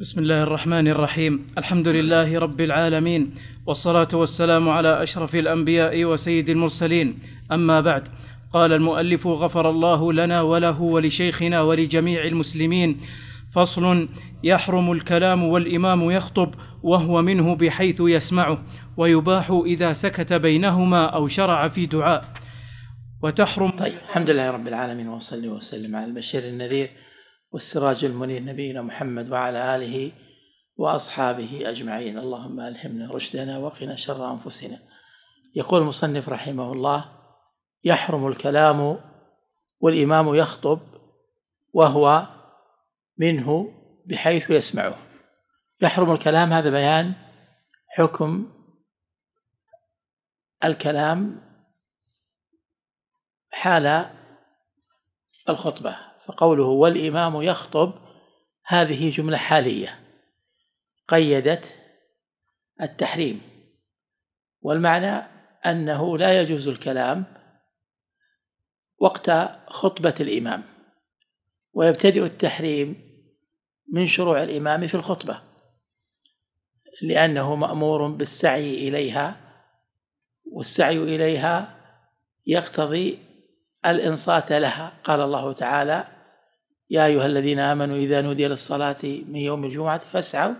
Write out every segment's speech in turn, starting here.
بسم الله الرحمن الرحيم الحمد لله رب العالمين والصلاه والسلام على اشرف الانبياء وسيد المرسلين اما بعد قال المؤلف غفر الله لنا وله ولشيخنا ولجميع المسلمين فصل يحرم الكلام والامام يخطب وهو منه بحيث يسمعه ويباح اذا سكت بينهما او شرع في دعاء وتحرم طيب الحمد لله رب العالمين وصلي وسلم على البشير النذير والسراج المنير نبينا محمد وعلى آله وأصحابه أجمعين اللهم ألهمنا رشدنا وقنا شر أنفسنا يقول المصنف رحمه الله يحرم الكلام والإمام يخطب وهو منه بحيث يسمعه يحرم الكلام هذا بيان حكم الكلام حال الخطبة فقوله والإمام يخطب هذه جملة حالية قيدت التحريم والمعنى أنه لا يجوز الكلام وقت خطبة الإمام ويبتدئ التحريم من شروع الإمام في الخطبة لأنه مأمور بالسعي إليها والسعي إليها يقتضي الإنصات لها قال الله تعالى يا أيها الذين آمنوا إذا نودي للصلاة من يوم الجمعة فاسعوا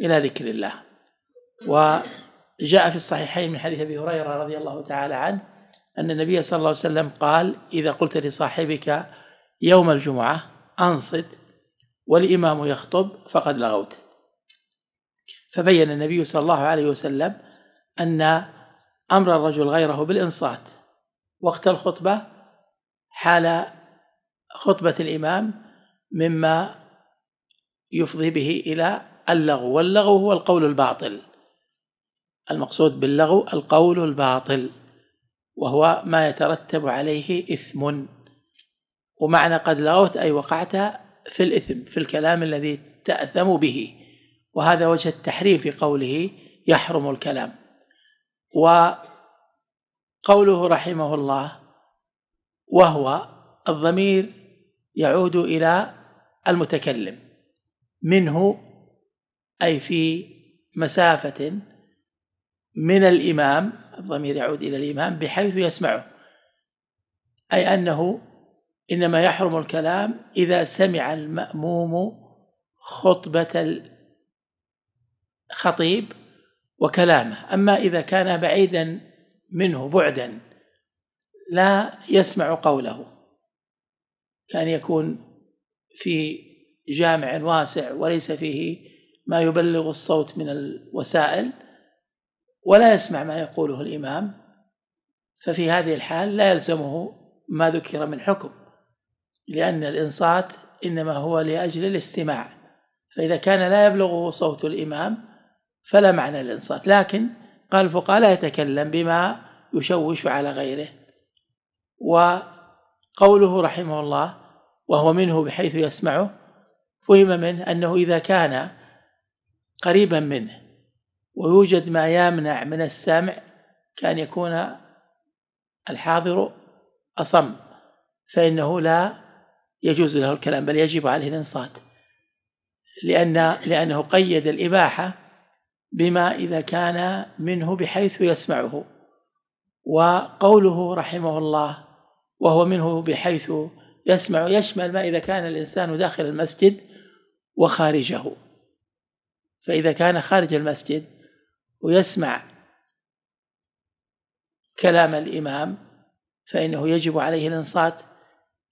إلى ذكر الله وجاء في الصحيحين من حديث أبي هريرة رضي الله تعالى عنه أن النبي صلى الله عليه وسلم قال إذا قلت لصاحبك يوم الجمعة أنصت والإمام يخطب فقد لغوت فبين النبي صلى الله عليه وسلم أن أمر الرجل غيره بالإنصات وقت الخطبة حال خطبة الإمام مما يفضي به إلى اللغو واللغو هو القول الباطل المقصود باللغو القول الباطل وهو ما يترتب عليه إثم ومعنى قد لغوت أي وقعت في الإثم في الكلام الذي تأثم به وهذا وجه التحريف في قوله يحرم الكلام وقوله رحمه الله وهو الضمير يعود إلى المتكلم منه أي في مسافة من الإمام الضمير يعود إلى الإمام بحيث يسمعه أي أنه إنما يحرم الكلام إذا سمع المأموم خطبة الخطيب وكلامه أما إذا كان بعيدا منه بعدا لا يسمع قوله كان يكون في جامع واسع وليس فيه ما يبلغ الصوت من الوسائل ولا يسمع ما يقوله الإمام ففي هذه الحال لا يلزمه ما ذكر من حكم لأن الإنصات إنما هو لأجل الاستماع فإذا كان لا يبلغه صوت الإمام فلا معنى للإنصات لكن قال الفقهاء لا يتكلم بما يشوش على غيره و قوله رحمه الله وهو منه بحيث يسمعه فهم منه أنه إذا كان قريبا منه ويوجد ما يمنع من السمع كأن يكون الحاضر أصم فإنه لا يجوز له الكلام بل يجب عليه الإنصات لأن لأنه قيد الإباحة بما إذا كان منه بحيث يسمعه وقوله رحمه الله وهو منه بحيث يسمع يشمل ما إذا كان الإنسان داخل المسجد وخارجه فإذا كان خارج المسجد ويسمع كلام الإمام فإنه يجب عليه الإنصات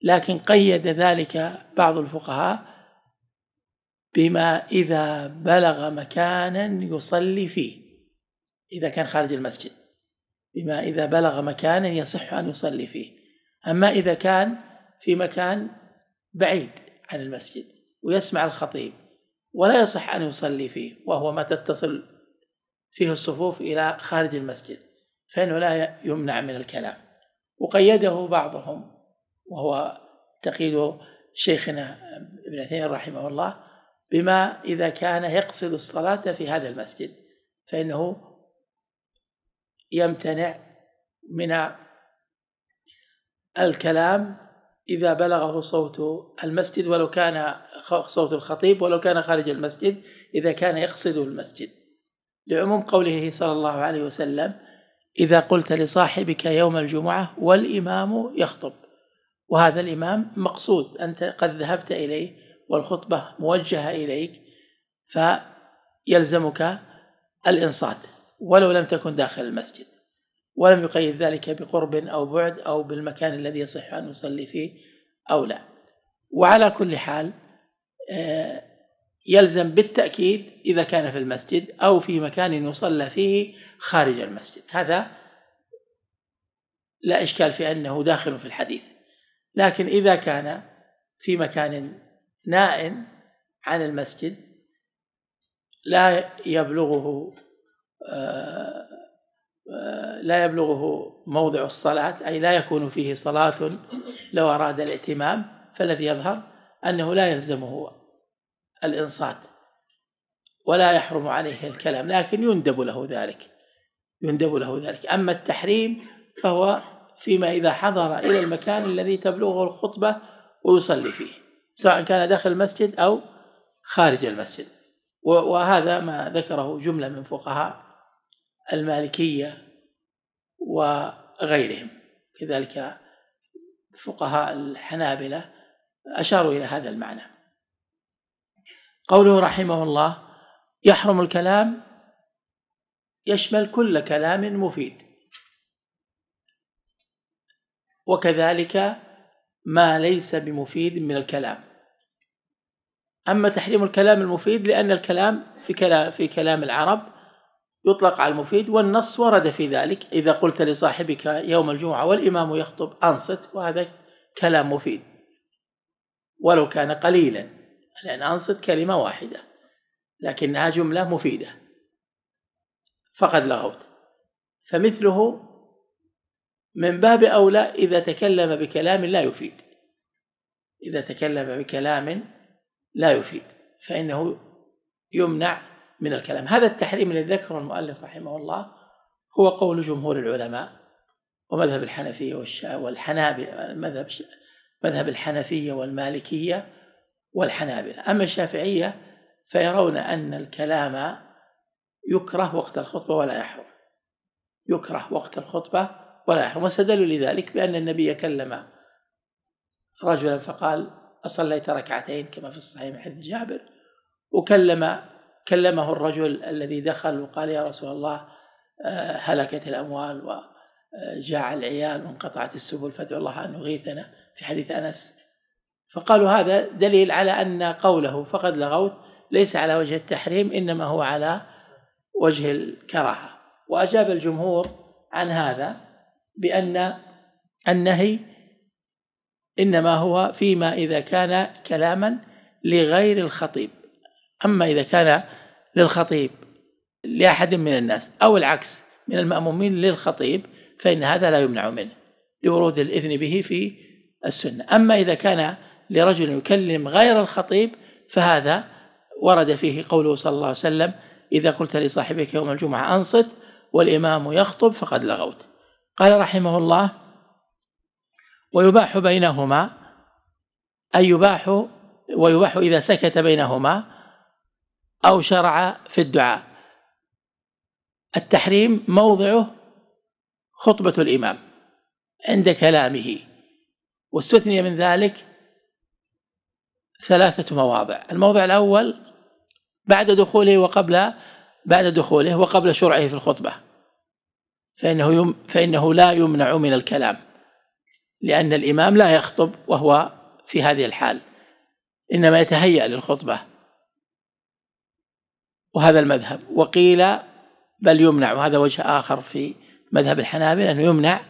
لكن قيد ذلك بعض الفقهاء بما إذا بلغ مكانا يصلي فيه إذا كان خارج المسجد بما إذا بلغ مكانا يصح أن يصلي فيه أما إذا كان في مكان بعيد عن المسجد ويسمع الخطيب ولا يصح أن يصلي فيه وهو ما تتصل فيه الصفوف إلى خارج المسجد فإنه لا يمنع من الكلام وقيده بعضهم وهو تقييد شيخنا ابن عثيمين رحمه الله بما إذا كان يقصد الصلاة في هذا المسجد فإنه يمتنع من الكلام إذا بلغه صوت المسجد ولو كان صوت الخطيب ولو كان خارج المسجد إذا كان يقصد المسجد لعموم قوله صلى الله عليه وسلم إذا قلت لصاحبك يوم الجمعة والإمام يخطب وهذا الإمام مقصود أنت قد ذهبت إليه والخطبة موجهة إليك فيلزمك الإنصات ولو لم تكن داخل المسجد ولم يقيد ذلك بقرب أو بعد أو بالمكان الذي يصح أن يصلي فيه أو لا وعلى كل حال آه، يلزم بالتأكيد إذا كان في المسجد أو في مكان يصلى فيه خارج المسجد هذا لا إشكال في أنه داخل في الحديث لكن إذا كان في مكان نائم عن المسجد لا يبلغه آه، لا يبلغه موضع الصلاة أي لا يكون فيه صلاة لو أراد الائتمام فالذي يظهر أنه لا يلزمه الإنصات ولا يحرم عليه الكلام لكن يندب له ذلك يندب له ذلك أما التحريم فهو فيما إذا حضر إلى المكان الذي تبلغه الخطبة ويصلي فيه سواء كان داخل المسجد أو خارج المسجد وهذا ما ذكره جملة من فقهاء المالكية وغيرهم كذلك فقهاء الحنابلة أشاروا إلى هذا المعنى قوله رحمه الله يحرم الكلام يشمل كل كلام مفيد وكذلك ما ليس بمفيد من الكلام أما تحريم الكلام المفيد لأن الكلام في كلام في كلام العرب يطلق على المفيد والنص ورد في ذلك إذا قلت لصاحبك يوم الجمعة والإمام يخطب أنصت وهذا كلام مفيد ولو كان قليلا لأن أنصت كلمة واحدة لكنها جملة مفيدة فقد لغوت فمثله من باب أولى إذا تكلم بكلام لا يفيد إذا تكلم بكلام لا يفيد فإنه يمنع من الكلام هذا التحريم الذي ذكره المؤلف رحمه الله هو قول جمهور العلماء ومذهب الحنفية والحنابلة مذهب مذهب الحنفية والمالكية والحنابلة أما الشافعية فيرون أن الكلام يكره وقت الخطبة ولا يحرم يكره وقت الخطبة ولا يحرم واستدلوا لذلك بأن النبي كلم رجلا فقال أصليت ركعتين كما في الصحيح من حديث جابر وكلم كلمه الرجل الذي دخل وقال يا رسول الله آه، هلكت الأموال وجاع العيال وانقطعت السبل فادعو الله أن يغيثنا في حديث أنس فقالوا هذا دليل على أن قوله فقد لغوت ليس على وجه التحريم إنما هو على وجه الكراهة وأجاب الجمهور عن هذا بأن النهي إنما هو فيما إذا كان كلاما لغير الخطيب أما إذا كان للخطيب لأحد من الناس أو العكس من المأمومين للخطيب فإن هذا لا يمنع منه لورود الإذن به في السنة أما إذا كان لرجل يكلم غير الخطيب فهذا ورد فيه قوله صلى الله عليه وسلم إذا قلت لصاحبك يوم الجمعة أنصت والإمام يخطب فقد لغوت قال رحمه الله ويباح بينهما أي يباح ويباح إذا سكت بينهما أو شرع في الدعاء التحريم موضعه خطبة الإمام عند كلامه واستثني من ذلك ثلاثة مواضع الموضع الأول بعد دخوله وقبل بعد دخوله وقبل شرعه في الخطبة فإنه, يم فإنه لا يمنع من الكلام لأن الإمام لا يخطب وهو في هذه الحال إنما يتهيأ للخطبة وهذا المذهب وقيل بل يمنع وهذا وجه آخر في مذهب الحنابلة أنه يمنع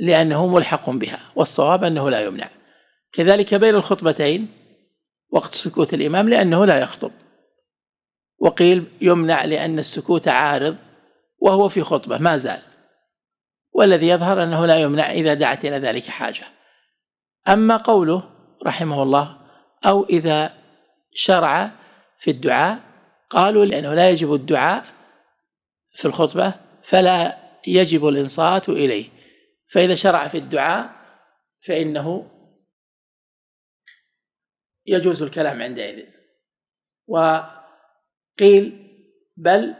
لأنه ملحق بها والصواب أنه لا يمنع كذلك بين الخطبتين وقت سكوت الإمام لأنه لا يخطب وقيل يمنع لأن السكوت عارض وهو في خطبة ما زال والذي يظهر أنه لا يمنع إذا دعت إلى ذلك حاجة أما قوله رحمه الله أو إذا شرع في الدعاء قالوا لأنه لا يجب الدعاء في الخطبة فلا يجب الإنصات إليه فإذا شرع في الدعاء فإنه يجوز الكلام عندئذ وقيل بل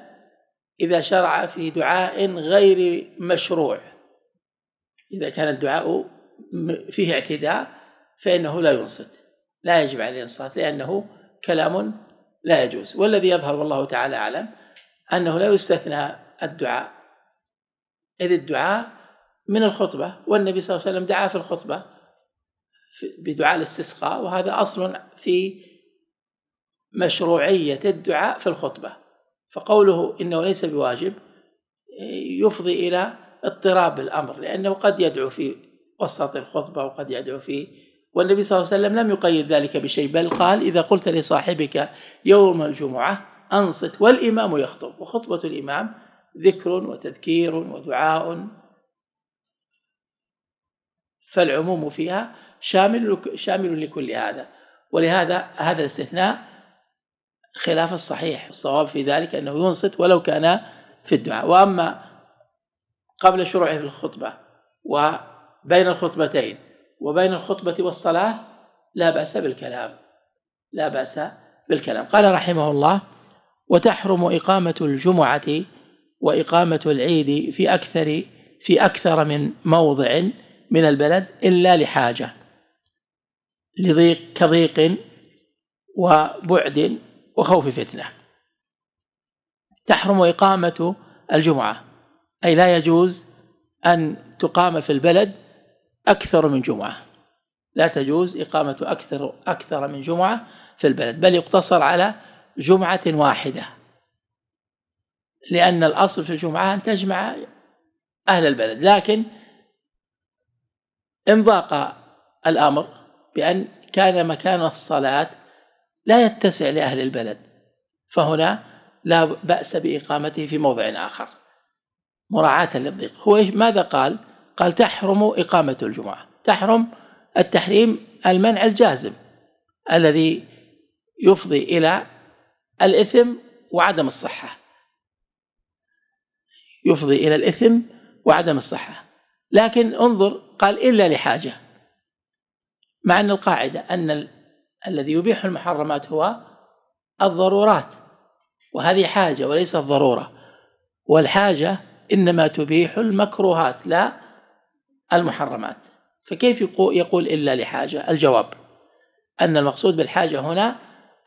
إذا شرع في دعاء غير مشروع إذا كان الدعاء فيه اعتداء فإنه لا ينصت لا يجب عليه الإنصات لأنه كلام لا يجوز والذي يظهر والله تعالى أعلم أنه لا يستثنى الدعاء إذ الدعاء من الخطبة والنبي صلى الله عليه وسلم دعا في الخطبة بدعاء الاستسقاء وهذا أصل في مشروعية الدعاء في الخطبة فقوله إنه ليس بواجب يفضي إلى اضطراب الأمر لأنه قد يدعو في وسط الخطبة وقد يدعو في والنبي صلى الله عليه وسلم لم يقيد ذلك بشيء بل قال إذا قلت لصاحبك يوم الجمعة أنصت والإمام يخطب وخطبة الإمام ذكر وتذكير ودعاء فالعموم فيها شامل شامل لكل هذا ولهذا هذا الاستثناء خلاف الصحيح الصواب في ذلك أنه ينصت ولو كان في الدعاء وأما قبل شروعه في الخطبة وبين الخطبتين وبين الخطبة والصلاة لا بأس بالكلام لا بأس بالكلام قال رحمه الله وتحرم إقامة الجمعة وإقامة العيد في أكثر في أكثر من موضع من البلد إلا لحاجة لضيق كضيق وبعد وخوف فتنة تحرم إقامة الجمعة أي لا يجوز أن تقام في البلد أكثر من جمعة لا تجوز إقامة أكثر أكثر من جمعة في البلد بل يقتصر على جمعة واحدة لأن الأصل في الجمعة أن تجمع أهل البلد لكن إن ضاق الأمر بأن كان مكان الصلاة لا يتسع لأهل البلد فهنا لا بأس بإقامته في موضع آخر مراعاة للضيق هو ماذا قال؟ قال تحرم إقامة الجمعة تحرم التحريم المنع الجازم الذي يفضي إلى الإثم وعدم الصحة يفضي إلى الإثم وعدم الصحة لكن انظر قال إلا لحاجة مع أن القاعدة أن ال... الذي يبيح المحرمات هو الضرورات وهذه حاجة وليست ضرورة والحاجة إنما تبيح المكروهات لا المحرمات فكيف يقول إلا لحاجة الجواب أن المقصود بالحاجة هنا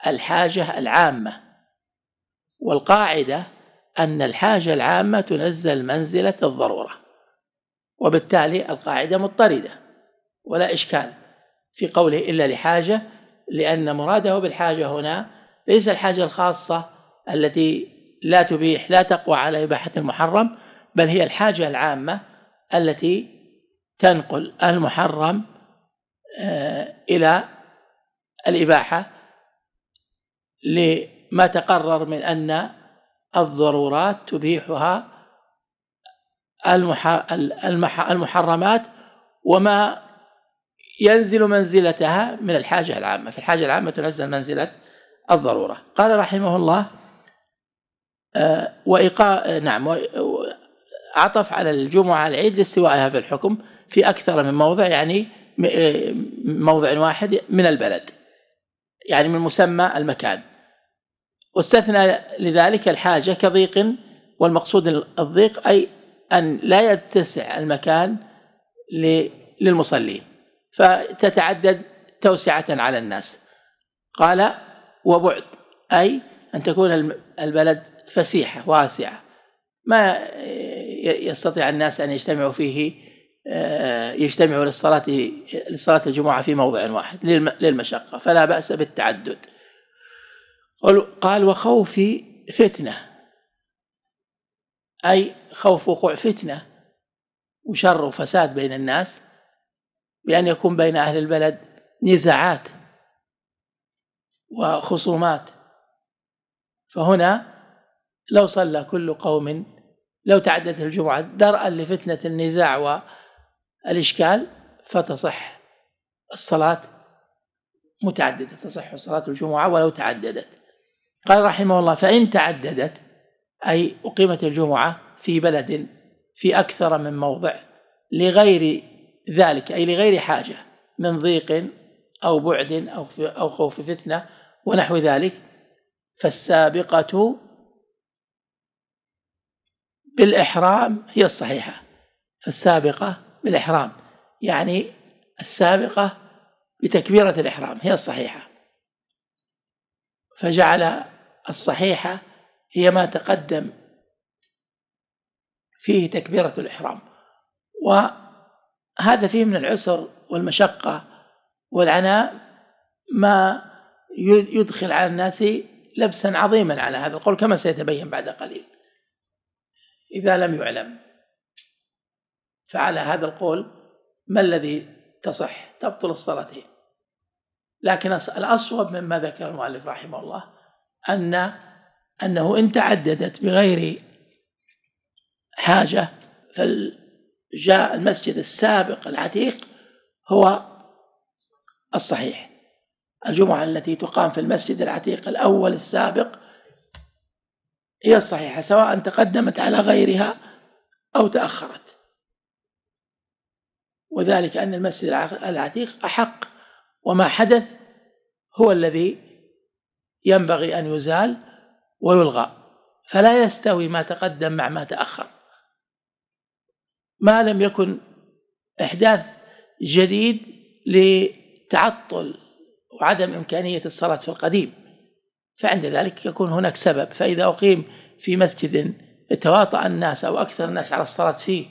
الحاجة العامة والقاعدة أن الحاجة العامة تنزل منزلة الضرورة وبالتالي القاعدة مضطردة ولا إشكال في قوله إلا لحاجة لأن مراده بالحاجة هنا ليس الحاجة الخاصة التي لا تبيح لا تقوى على إباحة المحرم بل هي الحاجة العامة التي تنقل المحرم آه، إلى الإباحة لما تقرر من أن الضرورات تبيحها المحرمات وما ينزل منزلتها من الحاجة العامة في الحاجة العامة تنزل منزلة الضرورة قال رحمه الله آه، وإقاء نعم عطف على الجمعة العيد لاستوائها في الحكم في أكثر من موضع يعني آه، موضع واحد من البلد يعني من مسمى المكان واستثنى لذلك الحاجة كضيق والمقصود الضيق أي أن لا يتسع المكان للمصلين فتتعدد توسعة على الناس قال وبعد أي أن تكون البلد فسيحة واسعة ما يستطيع الناس أن يجتمعوا فيه آه، يجتمعوا للصلاة لصلاة الجمعة في موضع واحد للمشقة فلا بأس بالتعدد قال وخوفي فتنة أي خوف وقوع فتنة وشر وفساد بين الناس بأن يكون بين أهل البلد نزاعات وخصومات فهنا لو صلى كل قوم لو تعدت الجمعة درءا لفتنة النزاع والإشكال فتصح الصلاة متعددة تصح صلاة الجمعة ولو تعددت قال رحمه الله فإن تعددت أي أقيمت الجمعة في بلد في أكثر من موضع لغير ذلك أي لغير حاجة من ضيق أو بعد أو أو خوف فتنة ونحو ذلك فالسابقة بالإحرام هي الصحيحة فالسابقة بالإحرام يعني السابقة بتكبيرة الإحرام هي الصحيحة فجعل الصحيحة هي ما تقدم فيه تكبيرة الإحرام وهذا فيه من العسر والمشقة والعناء ما يدخل على الناس لبسا عظيما على هذا القول كما سيتبين بعد قليل إذا لم يعلم فعلى هذا القول ما الذي تصح تبطل الصلاتين لكن الأصوب مما ذكر المؤلف رحمه الله أن أنه إن تعددت بغير حاجة فجاء المسجد السابق العتيق هو الصحيح الجمعة التي تقام في المسجد العتيق الأول السابق هي الصحيحة سواء تقدمت على غيرها أو تأخرت وذلك أن المسجد العتيق أحق وما حدث هو الذي ينبغي أن يزال ويلغى فلا يستوي ما تقدم مع ما تأخر ما لم يكن إحداث جديد لتعطل وعدم إمكانية الصلاة في القديم فعند ذلك يكون هناك سبب فإذا أقيم في مسجد تواطأ الناس أو أكثر الناس على الصلاة فيه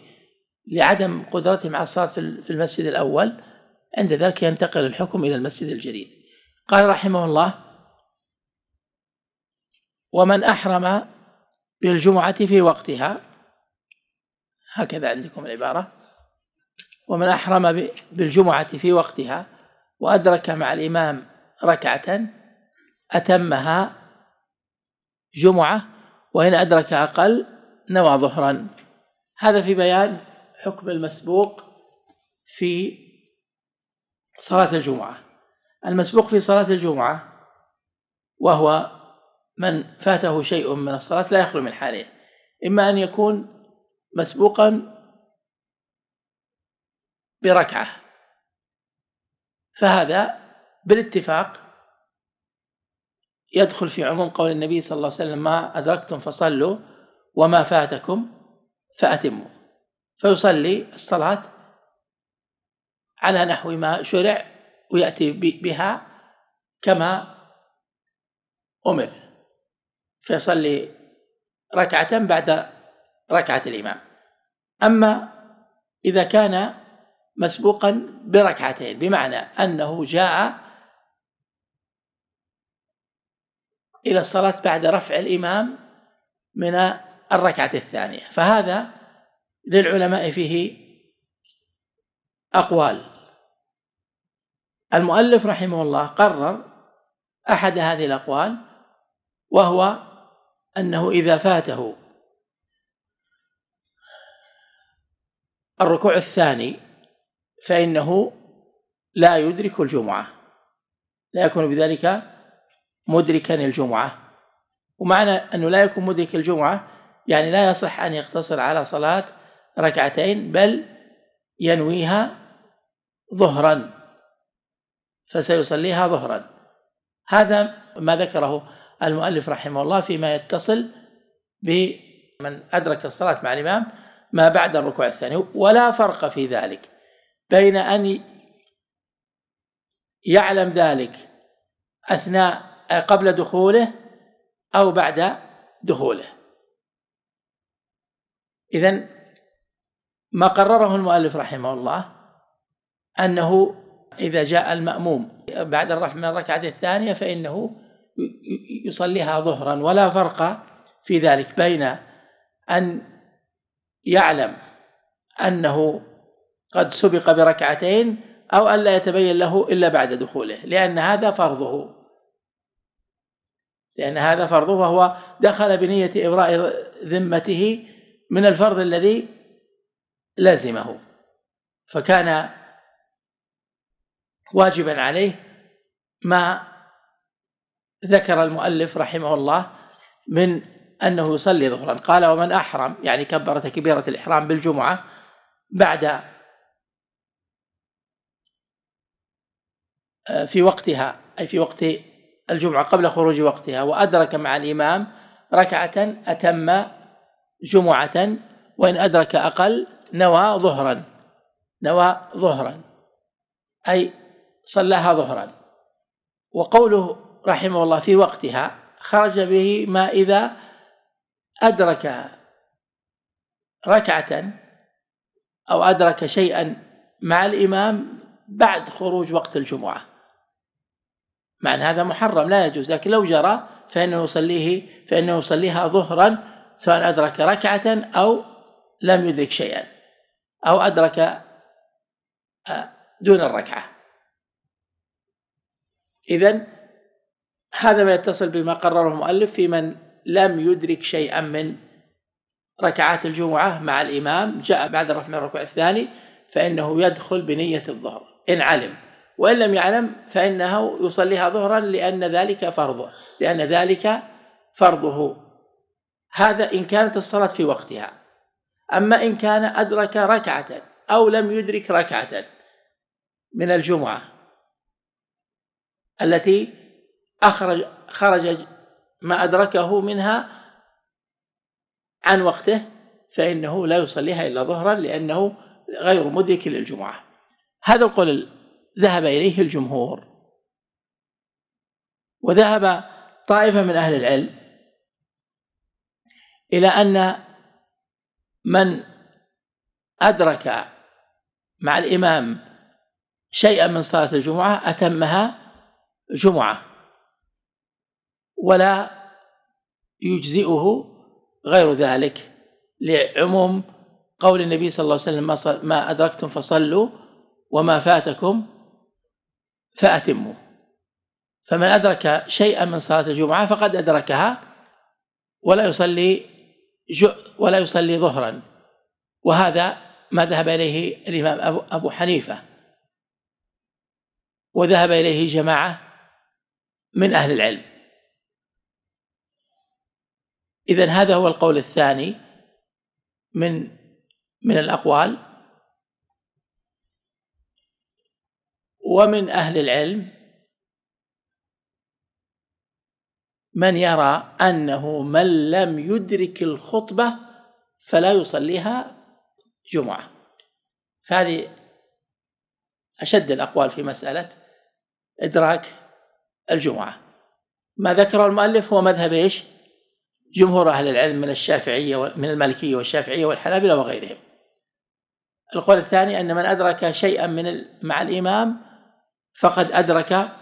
لعدم قدرتهم على الصلاة في المسجد الأول عند ذلك ينتقل الحكم إلى المسجد الجديد قال رحمه الله ومن أحرم بالجمعة في وقتها هكذا عندكم العبارة ومن أحرم بالجمعة في وقتها وأدرك مع الإمام ركعة أتمها جمعة وإن أدرك أقل نوى ظهرا هذا في بيان حكم المسبوق في صلاة الجمعة المسبوق في صلاة الجمعة وهو من فاته شيء من الصلاة لا يخلو من حاله إما أن يكون مسبوقا بركعة فهذا بالاتفاق يدخل في عموم قول النبي صلى الله عليه وسلم ما أدركتم فصلوا وما فاتكم فأتموا فيصلي الصلاة على نحو ما شرع ويأتي بها كما أمر فيصلي ركعة بعد ركعة الإمام أما إذا كان مسبوقا بركعتين بمعنى أنه جاء إلى الصلاة بعد رفع الإمام من الركعة الثانية فهذا للعلماء فيه أقوال المؤلف رحمه الله قرر أحد هذه الأقوال وهو أنه إذا فاته الركوع الثاني فإنه لا يدرك الجمعة لا يكون بذلك مدركا الجمعة ومعنى أنه لا يكون مدرك الجمعة يعني لا يصح أن يقتصر على صلاة ركعتين بل ينويها ظهرا فسيصليها ظهرا هذا ما ذكره المؤلف رحمه الله فيما يتصل بمن أدرك الصلاة مع الإمام ما بعد الركوع الثاني ولا فرق في ذلك بين أن يعلم ذلك أثناء قبل دخوله أو بعد دخوله إذا ما قرره المؤلف رحمه الله أنه إذا جاء المأموم بعد الرفع من الركعة الثانية فإنه يصليها ظهرا ولا فرق في ذلك بين أن يعلم أنه قد سبق بركعتين أو أن لا يتبين له إلا بعد دخوله لأن هذا فرضه لأن هذا فرضه فهو دخل بنية إبراء ذمته من الفرض الذي لزمه فكان واجبا عليه ما ذكر المؤلف رحمه الله من أنه يصلي ظهرا قال ومن أحرم يعني كبر تكبيرة الإحرام بالجمعة بعد آه، في وقتها أي في وقت الجمعة قبل خروج وقتها وأدرك مع الإمام ركعة أتم جمعة وإن أدرك أقل نوى ظهرا نوى ظهرا أي صلاها ظهرا وقوله رحمه الله في وقتها خرج به ما إذا أدرك ركعة أو أدرك شيئا مع الإمام بعد خروج وقت الجمعة مع أن هذا محرم لا يجوز لكن لو جرى فإنه يصليه فإنه يصليها ظهرا سواء أدرك ركعة أو لم يدرك شيئا أو أدرك آه، دون الركعة إذا هذا ما يتصل بما قرره المؤلف في من لم يدرك شيئا من ركعات الجمعة مع الإمام جاء بعد رفع الركوع الثاني فإنه يدخل بنية الظهر إن علم وإن لم يعلم فإنه يصليها ظهرا لأن ذلك فرضه لأن ذلك فرضه هذا إن كانت الصلاة في وقتها أما إن كان أدرك ركعة أو لم يدرك ركعة من الجمعة التي أخرج خرج ما أدركه منها عن وقته فإنه لا يصليها إلا ظهرا لأنه غير مدرك للجمعة هذا القول ذهب إليه الجمهور وذهب طائفة من أهل العلم إلى أن من أدرك مع الإمام شيئا من صلاة الجمعة أتمها جمعة ولا يجزئه غير ذلك لعموم قول النبي صلى الله عليه وسلم ما أدركتم فصلوا وما فاتكم فأتموا فمن أدرك شيئا من صلاة الجمعة فقد أدركها ولا يصلي ولا يصلي ظهرا وهذا ما ذهب إليه الإمام أبو, أبو حنيفة وذهب إليه جماعة من أهل العلم إذن هذا هو القول الثاني من من الأقوال ومن أهل العلم من يرى أنه من لم يدرك الخطبة فلا يصليها جمعة فهذه أشد الأقوال في مسألة إدراك الجمعة ما ذكره المؤلف هو مذهب إيش جمهور أهل العلم من الشافعية من المالكية والشافعية والحنابلة وغيرهم القول الثاني أن من أدرك شيئا من مع الإمام فقد أدرك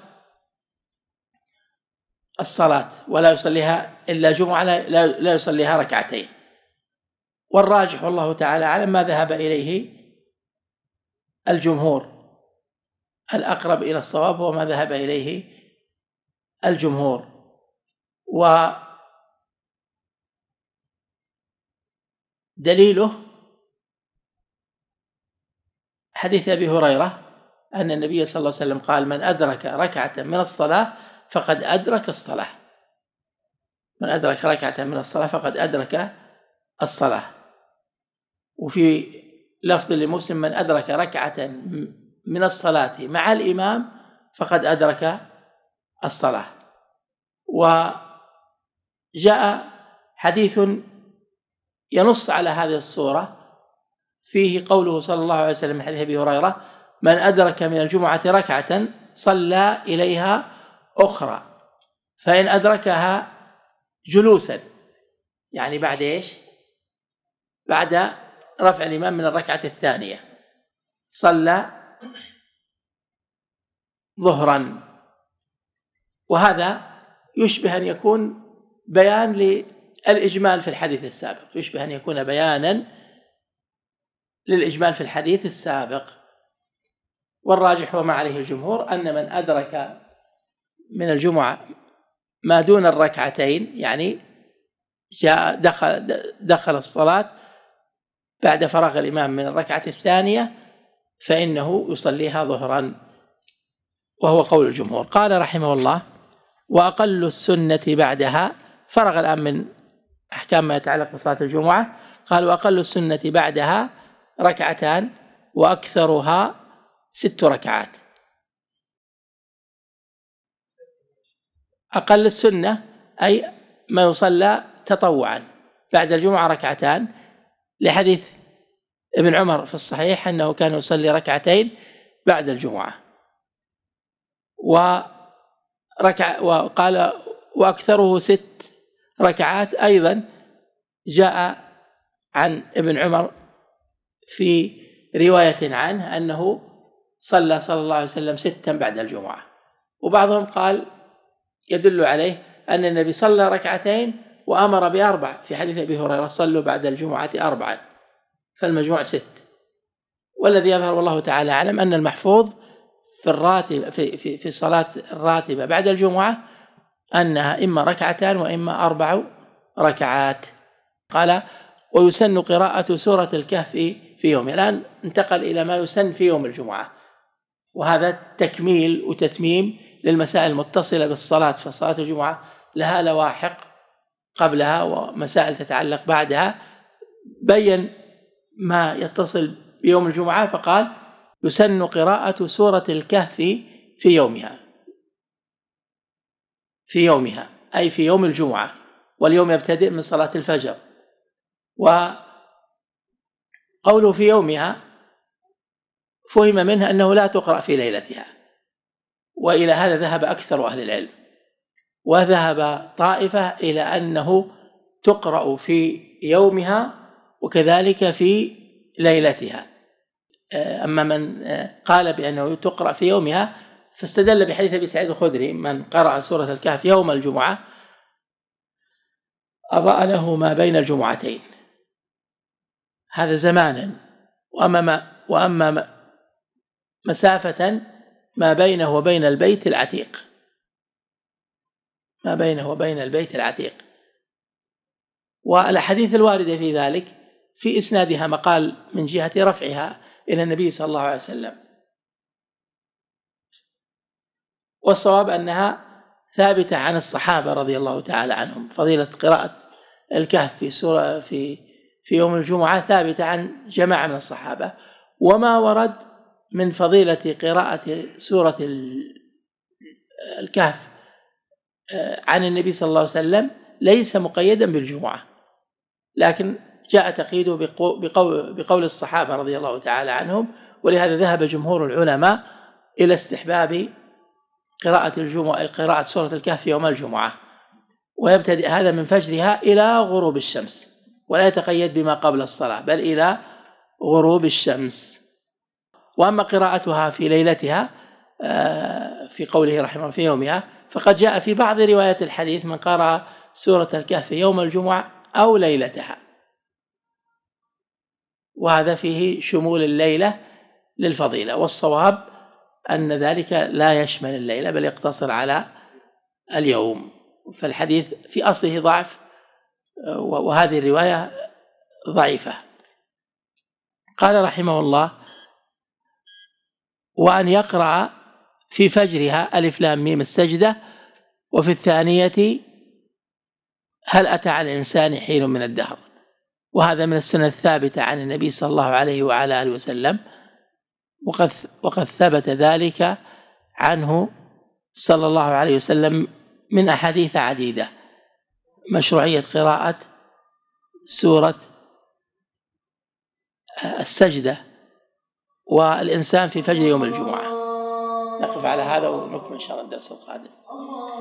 الصلاة ولا يصليها إلا جمعة لا يصليها ركعتين والراجح والله تعالى أعلم ما ذهب إليه الجمهور الأقرب إلى الصواب هو ما ذهب إليه الجمهور و دليله حديث أبي هريرة أن النبي صلى الله عليه وسلم قال من أدرك ركعة من الصلاة فقد أدرك الصلاة من أدرك ركعة من الصلاة فقد أدرك الصلاة وفي لفظ لمسلم من أدرك ركعة من الصلاة مع الإمام فقد أدرك الصلاة وجاء حديث ينص على هذه الصورة فيه قوله صلى الله عليه وسلم حديث أبي هريرة من أدرك من الجمعة ركعة صلى إليها أخرى فإن أدركها جلوسا يعني بعد إيش بعد رفع الإمام من الركعة الثانية صلى ظهرا وهذا يشبه أن يكون بيان للإجمال في الحديث السابق يشبه أن يكون بيانا للإجمال في الحديث السابق والراجح وما عليه الجمهور أن من أدرك من الجمعة ما دون الركعتين يعني جاء دخل دخل الصلاة بعد فراغ الإمام من الركعة الثانية فإنه يصليها ظهرا وهو قول الجمهور قال رحمه الله وأقل السنة بعدها فرغ الآن من أحكام ما يتعلق بصلاة الجمعة قال وأقل السنة بعدها ركعتان وأكثرها ست ركعات أقل السنة أي ما يصلى تطوعا بعد الجمعة ركعتان لحديث ابن عمر في الصحيح أنه كان يصلي ركعتين بعد الجمعة وركع وقال وأكثره ست ركعات أيضا جاء عن ابن عمر في رواية عنه أنه صلى صلى الله عليه وسلم ستا بعد الجمعة وبعضهم قال يدل عليه أن النبي صلى ركعتين وأمر بأربع في حديث أبي هريرة صلوا بعد الجمعة أربعا فالمجموع ست والذي يظهر والله تعالى أعلم أن المحفوظ في الراتب في في في صلاة الراتبة بعد الجمعة أنها إما ركعتان وإما أربع ركعات قال ويسن قراءة سورة الكهف في يوم الآن انتقل إلى ما يسن في يوم الجمعة وهذا تكميل وتتميم للمسائل المتصلة بالصلاة فصلاة الجمعة لها لواحق قبلها ومسائل تتعلق بعدها بين ما يتصل بيوم الجمعة فقال يسن قراءة سورة الكهف في يومها في يومها أي في يوم الجمعة واليوم يبتدئ من صلاة الفجر وقوله في يومها فهم منها أنه لا تقرأ في ليلتها وإلى هذا ذهب أكثر أهل العلم وذهب طائفة إلى أنه تقرأ في يومها وكذلك في ليلتها آه، أما من آه، قال بأنه تقرأ في يومها فاستدل بحديث أبي سعيد الخدري من قرأ سورة الكهف يوم الجمعة أضاء له ما بين الجمعتين هذا زمانا وأما ما وأما مسافة ما بينه وبين البيت العتيق ما بينه وبين البيت العتيق والأحاديث الواردة في ذلك في إسنادها مقال من جهة رفعها إلى النبي صلى الله عليه وسلم والصواب أنها ثابتة عن الصحابة رضي الله تعالى عنهم فضيلة قراءة الكهف في سورة في في يوم الجمعة ثابتة عن جماعة من الصحابة وما ورد من فضيلة قراءة سورة الكهف آه، عن النبي صلى الله عليه وسلم ليس مقيدا بالجمعة لكن جاء تقييده بقول, بقول الصحابة رضي الله تعالى عنهم ولهذا ذهب جمهور العلماء إلى استحباب قراءة الجمعة قراءة سورة الكهف يوم الجمعة ويبتدئ هذا من فجرها إلى غروب الشمس ولا يتقيد بما قبل الصلاة بل إلى غروب الشمس وأما قراءتها في ليلتها آه، في قوله رحمه في يومها فقد جاء في بعض روايات الحديث من قرأ سورة الكهف يوم الجمعة أو ليلتها وهذا فيه شمول الليلة للفضيلة والصواب أن ذلك لا يشمل الليلة بل يقتصر على اليوم فالحديث في أصله ضعف آه، وهذه الرواية ضعيفة قال رحمه الله وأن يقرأ في فجرها ألف لام ميم السجدة وفي الثانية هل أتى على الإنسان حين من الدهر وهذا من السنة الثابتة عن النبي صلى الله عليه وعلى آله وسلم وقد وقد ثبت ذلك عنه صلى الله عليه وسلم من أحاديث عديدة مشروعية قراءة سورة آه، السجدة والإنسان في فجر يوم الجمعة نقف على هذا ونكمل إن شاء الله الدرس القادم